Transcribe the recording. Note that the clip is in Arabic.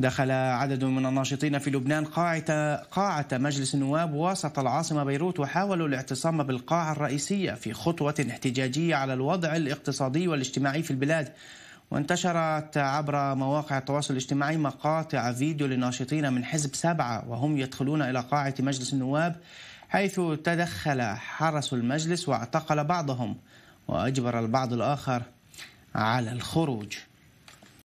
دخل عدد من الناشطين في لبنان قاعة, قاعة مجلس النواب وسط العاصمة بيروت وحاولوا الاعتصام بالقاعة الرئيسية في خطوة احتجاجية على الوضع الاقتصادي والاجتماعي في البلاد وانتشرت عبر مواقع التواصل الاجتماعي مقاطع فيديو لناشطين من حزب سبعة وهم يدخلون إلى قاعة مجلس النواب حيث تدخل حرس المجلس واعتقل بعضهم وأجبر البعض الآخر على الخروج